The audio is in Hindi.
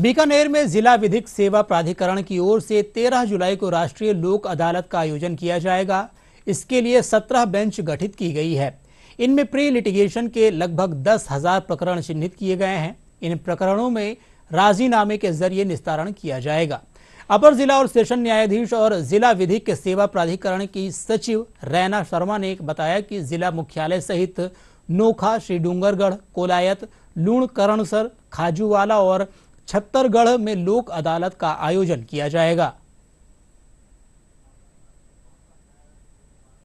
बीकानेर में जिला विधिक सेवा प्राधिकरण की ओर से 13 जुलाई को राष्ट्रीय लोक अदालत का आयोजन किया जाएगा इसके लिए 17 बेंच गठित की गई है इनमें प्री लिटिगेशन के लगभग दस हजार प्रकरण चिन्हित किए गए हैं इन प्रकरणों में राजीनामे के जरिए निस्तारण किया जाएगा अपर जिला और सेशन न्यायाधीश और जिला विधिक सेवा प्राधिकरण की सचिव रैना शर्मा ने बताया कि जिला मुख्यालय सहित नोखा श्रीडूंगरगढ़ कोलायत लूण करणसर खाजूवाला और छत्तरगढ़ में लोक अदालत का आयोजन किया जाएगा